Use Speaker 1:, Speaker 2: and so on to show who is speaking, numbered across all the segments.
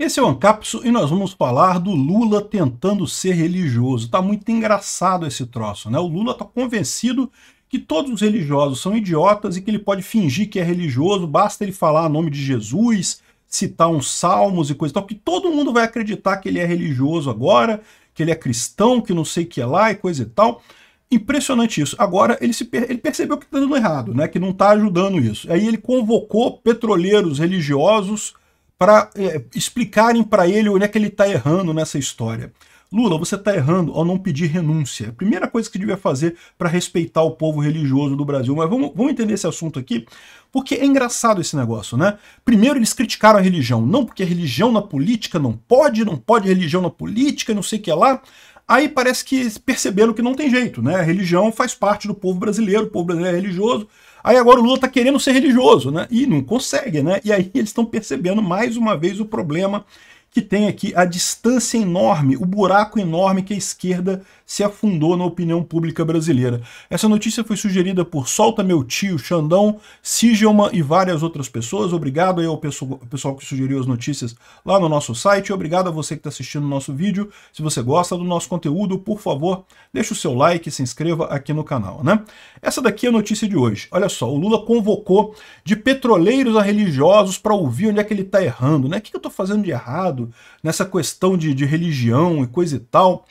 Speaker 1: Esse é o Ancapso e nós vamos falar do Lula tentando ser religioso. Tá muito engraçado esse troço, né? O Lula tá convencido que todos os religiosos são idiotas e que ele pode fingir que é religioso, basta ele falar o nome de Jesus, citar uns salmos e coisa e tal, que todo mundo vai acreditar que ele é religioso agora, que ele é cristão, que não sei o que é lá e coisa e tal. Impressionante isso. Agora ele, se per... ele percebeu que está dando errado, né? que não está ajudando isso. Aí ele convocou petroleiros religiosos para é, explicarem para ele onde é que ele está errando nessa história. Lula, você está errando ao não pedir renúncia. A primeira coisa que devia fazer para respeitar o povo religioso do Brasil. Mas vamos, vamos entender esse assunto aqui, porque é engraçado esse negócio, né? Primeiro eles criticaram a religião, não porque a religião na política não pode, não pode religião na política, não sei o que lá. Aí parece que perceberam que não tem jeito, né? A religião faz parte do povo brasileiro, o povo brasileiro é religioso, Aí agora o Lula está querendo ser religioso, né? E não consegue, né? E aí eles estão percebendo mais uma vez o problema que tem aqui a distância enorme, o buraco enorme que a esquerda se afundou na opinião pública brasileira. Essa notícia foi sugerida por Solta Meu Tio, Xandão, Sigelman e várias outras pessoas. Obrigado aí ao pessoal, que sugeriu as notícias lá no nosso site. Obrigado a você que está assistindo o nosso vídeo. Se você gosta do nosso conteúdo, por favor, deixa o seu like e se inscreva aqui no canal. Né? Essa daqui é a notícia de hoje. Olha só, o Lula convocou de petroleiros a religiosos para ouvir onde é que ele está errando. Né? O que eu estou fazendo de errado? nessa questão de, de religião e coisa e tal.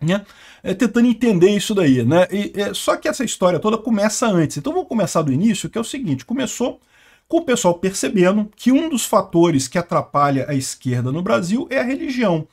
Speaker 1: Né? É, tentando entender isso daí, né? E, é, só que essa história toda começa antes. Então vamos começar do início, que é o seguinte: começou com o pessoal percebendo que um dos fatores que atrapalha a esquerda no Brasil é a religião.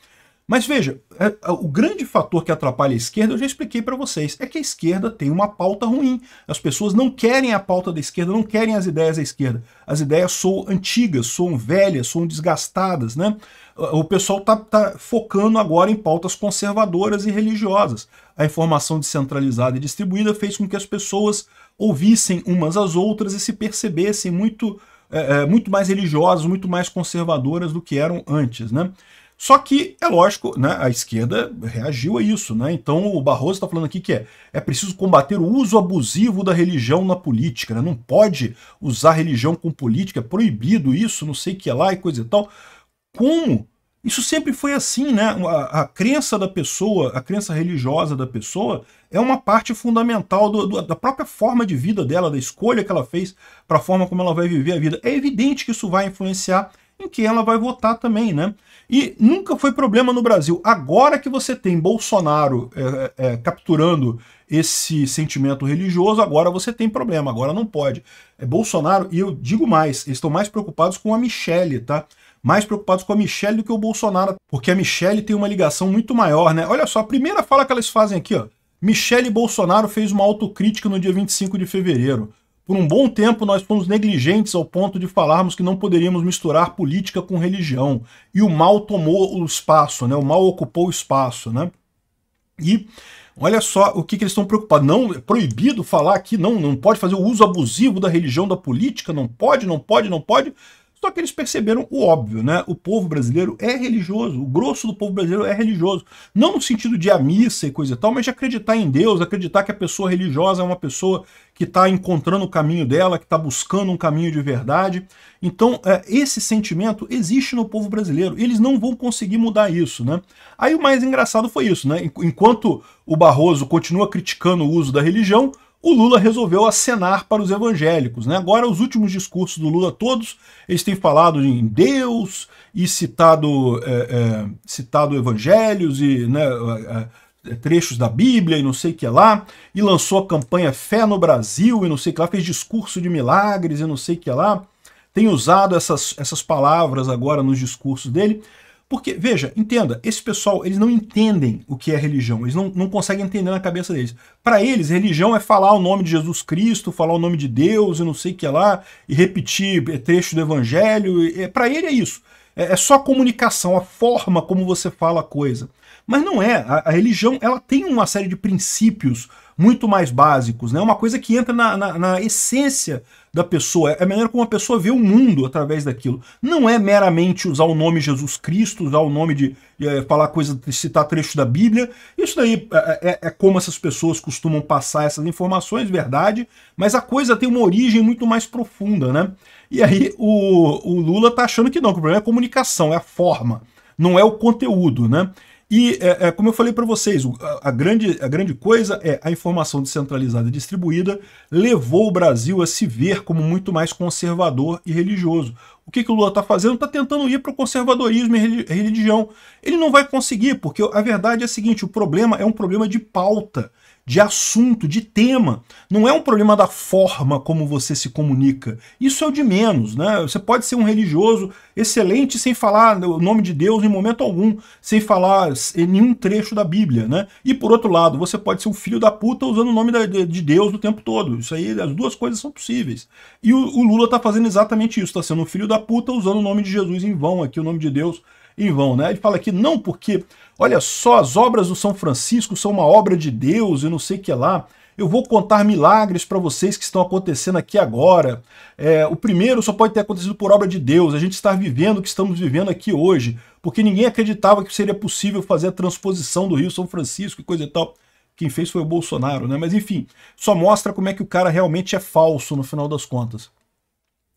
Speaker 1: Mas veja, é, é, o grande fator que atrapalha a esquerda, eu já expliquei para vocês, é que a esquerda tem uma pauta ruim. As pessoas não querem a pauta da esquerda, não querem as ideias da esquerda. As ideias são antigas, são velhas, são desgastadas, né? O pessoal está tá focando agora em pautas conservadoras e religiosas. A informação descentralizada e distribuída fez com que as pessoas ouvissem umas às outras e se percebessem muito, é, é muito mais religiosas, muito mais conservadoras do que eram antes, né? Só que, é lógico, né, a esquerda reagiu a isso. Né? Então o Barroso está falando aqui que é, é preciso combater o uso abusivo da religião na política. Né? Não pode usar religião com política, é proibido isso, não sei o que é lá e coisa e tal. Como? Isso sempre foi assim, né? A, a crença da pessoa, a crença religiosa da pessoa, é uma parte fundamental do, do, da própria forma de vida dela, da escolha que ela fez para a forma como ela vai viver a vida. É evidente que isso vai influenciar em que ela vai votar também, né? E nunca foi problema no Brasil. Agora que você tem Bolsonaro é, é, é, capturando esse sentimento religioso, agora você tem problema, agora não pode. É Bolsonaro, e eu digo mais, eles estão mais preocupados com a Michelle, tá? mais preocupados com a Michelle do que o Bolsonaro, porque a Michelle tem uma ligação muito maior, né? Olha só, a primeira fala que elas fazem aqui, ó. Michelle Bolsonaro fez uma autocrítica no dia 25 de fevereiro. Por um bom tempo, nós fomos negligentes ao ponto de falarmos que não poderíamos misturar política com religião. E o mal tomou o espaço, né? o mal ocupou o espaço. Né? E olha só o que, que eles estão preocupados. Não, é proibido falar aqui, não, não pode fazer o uso abusivo da religião, da política, não pode, não pode, não pode. Só que eles perceberam o óbvio, né? O povo brasileiro é religioso, o grosso do povo brasileiro é religioso. Não no sentido de a missa e coisa e tal, mas de acreditar em Deus, acreditar que a pessoa religiosa é uma pessoa que está encontrando o caminho dela, que está buscando um caminho de verdade. Então, é, esse sentimento existe no povo brasileiro. Eles não vão conseguir mudar isso, né? Aí o mais engraçado foi isso, né? Enquanto o Barroso continua criticando o uso da religião, o Lula resolveu acenar para os evangélicos. Né? Agora, os últimos discursos do Lula, todos, eles têm falado em Deus e citado, é, é, citado evangelhos e né, é, é, é, trechos da Bíblia e não sei o que lá, e lançou a campanha Fé no Brasil e não sei o que lá, fez discurso de milagres e não sei o que lá, tem usado essas, essas palavras agora nos discursos dele, porque, veja, entenda, esse pessoal, eles não entendem o que é religião, eles não, não conseguem entender na cabeça deles. Para eles, religião é falar o nome de Jesus Cristo, falar o nome de Deus e não sei o que lá, e repetir é, trecho do evangelho, é, para ele é isso. É, é só comunicação, a forma como você fala a coisa. Mas não é, a, a religião ela tem uma série de princípios muito mais básicos, né? É uma coisa que entra na, na, na essência da pessoa, é, é a maneira como a pessoa vê o mundo através daquilo. Não é meramente usar o nome Jesus Cristo, usar o nome de é, falar coisa, citar trecho da Bíblia. Isso daí é, é, é, como essas pessoas costumam passar essas informações, verdade, mas a coisa tem uma origem muito mais profunda, né? E aí o, o Lula tá achando que não, que o problema é a comunicação, é a forma, não é o conteúdo, né? E, é, é, como eu falei para vocês, a, a, grande, a grande coisa é a informação descentralizada e distribuída levou o Brasil a se ver como muito mais conservador e religioso. O que, que o Lula está fazendo? Está tentando ir para o conservadorismo e religião. Ele não vai conseguir, porque a verdade é a seguinte, o problema é um problema de pauta de assunto, de tema. Não é um problema da forma como você se comunica. Isso é o de menos, né? Você pode ser um religioso excelente sem falar o nome de Deus em momento algum, sem falar em nenhum trecho da Bíblia, né? E por outro lado, você pode ser um filho da puta usando o nome de Deus o tempo todo. Isso aí, as duas coisas são possíveis. E o, Lula tá fazendo exatamente isso, tá sendo um filho da puta usando o nome de Jesus em vão aqui, o nome de Deus e vão, né? Ele fala aqui, não porque, olha só, as obras do São Francisco são uma obra de Deus e não sei o que lá. Eu vou contar milagres para vocês que estão acontecendo aqui agora. É, o primeiro só pode ter acontecido por obra de Deus, a gente estar vivendo o que estamos vivendo aqui hoje, porque ninguém acreditava que seria possível fazer a transposição do Rio São Francisco e coisa e tal. Quem fez foi o Bolsonaro, né? Mas enfim, só mostra como é que o cara realmente é falso no final das contas.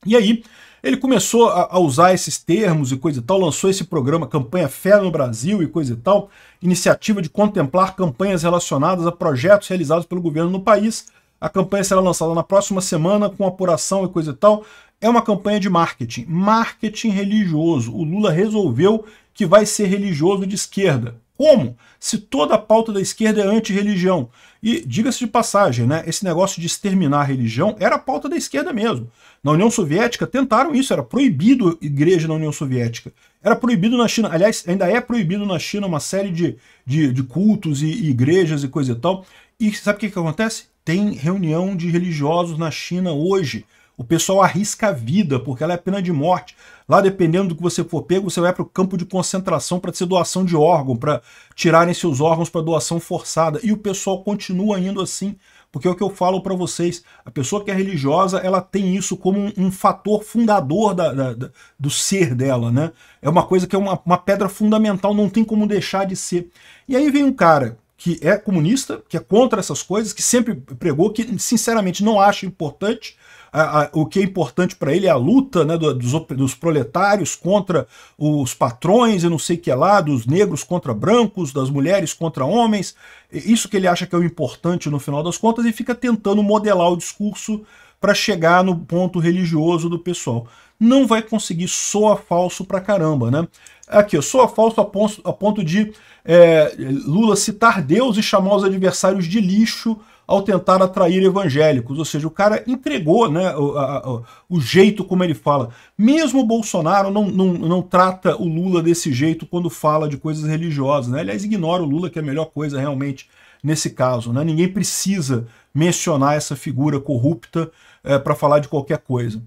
Speaker 1: E aí, ele começou a, usar esses termos e coisa e tal, lançou esse programa Campanha Fé no Brasil e coisa e tal, iniciativa de contemplar campanhas relacionadas a projetos realizados pelo governo no país. A campanha será lançada na próxima semana com apuração e coisa e tal. É uma campanha de marketing, marketing religioso. O Lula resolveu que vai ser religioso de esquerda. Como? Se toda a pauta da esquerda é anti-religião. E diga-se de passagem, né, esse negócio de exterminar a religião era a pauta da esquerda mesmo. Na União Soviética tentaram isso, era proibido igreja na União Soviética. Era proibido na China, aliás, ainda é proibido na China uma série de, de, de cultos e, e igrejas e coisa e tal. E sabe o que, que acontece? Tem reunião de religiosos na China hoje o pessoal arrisca a vida, porque ela é pena de morte. Lá, dependendo do que você for pego, você vai para o campo de concentração para ser doação de órgão, para tirarem seus órgãos para doação forçada. E o pessoal continua indo assim. Porque é o que eu falo para vocês, a pessoa que é religiosa, ela tem isso como um, um fator fundador da, da, da, do ser dela, né? É uma coisa que é uma, uma pedra fundamental, não tem como deixar de ser. E aí vem um cara que é comunista, que é contra essas coisas, que sempre pregou, que sinceramente não acha importante, a, a, o que é importante para ele é a luta né, dos, dos, proletários contra os patrões e não sei o que lá, dos negros contra brancos, das mulheres contra homens. Isso que ele acha que é o importante no final das contas e fica tentando modelar o discurso para chegar no ponto religioso do pessoal. Não vai conseguir, soa falso pra caramba, né? Aqui, ó, soa falso a ponto, a ponto de é, Lula citar Deus e chamar os adversários de lixo ao tentar atrair evangélicos. Ou seja, o cara entregou né, o, a, o jeito como ele fala. Mesmo o Bolsonaro não, não, não trata o Lula desse jeito quando fala de coisas religiosas. Né? Aliás, ignora o Lula, que é a melhor coisa realmente nesse caso. Né? Ninguém precisa mencionar essa figura corrupta é, eh, para falar de qualquer coisa.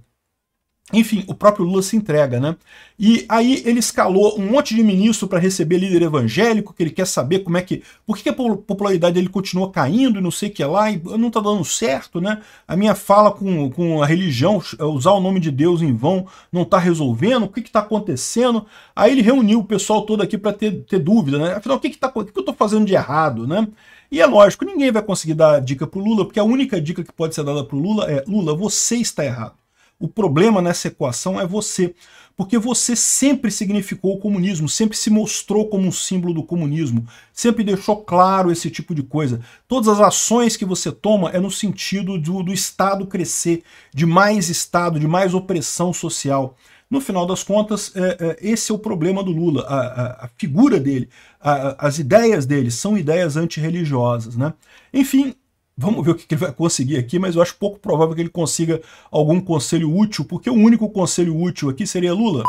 Speaker 1: Enfim, o próprio Lula se entrega, né? E aí ele escalou um monte de ministro para receber líder evangélico, que ele quer saber como é que. Por que a popularidade dele continua caindo e não sei o que lá, e não tá dando certo, né? A minha fala com, com a religião, é usar o nome de Deus em vão, não tá resolvendo, o que que tá acontecendo? Aí ele reuniu o pessoal todo aqui para ter, ter dúvida, né? Afinal, o que que, tá, o que, que eu tô fazendo de errado, né? E é lógico, ninguém vai conseguir dar dica pro Lula, porque a única dica que pode ser dada pro Lula é: Lula, você está errado. O problema nessa equação é você, porque você sempre significou o comunismo, sempre se mostrou como um símbolo do comunismo, sempre deixou claro esse tipo de coisa. Todas as ações que você toma é no sentido do, do Estado crescer, de mais Estado, de mais opressão social. No final das contas, é, é, esse é o problema do Lula. A, a, a figura dele, a, as ideias dele são ideias antirreligiosas. Né? Enfim, Vamos ver o que ele vai conseguir aqui, mas eu acho pouco provável que ele consiga algum conselho útil, porque o único conselho útil aqui seria Lula.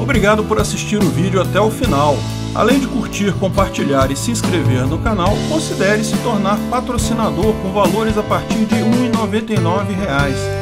Speaker 1: Obrigado por assistir o vídeo até o final. Além de curtir, compartilhar e se inscrever no canal, considere se tornar patrocinador com valores a partir de R$ 1,99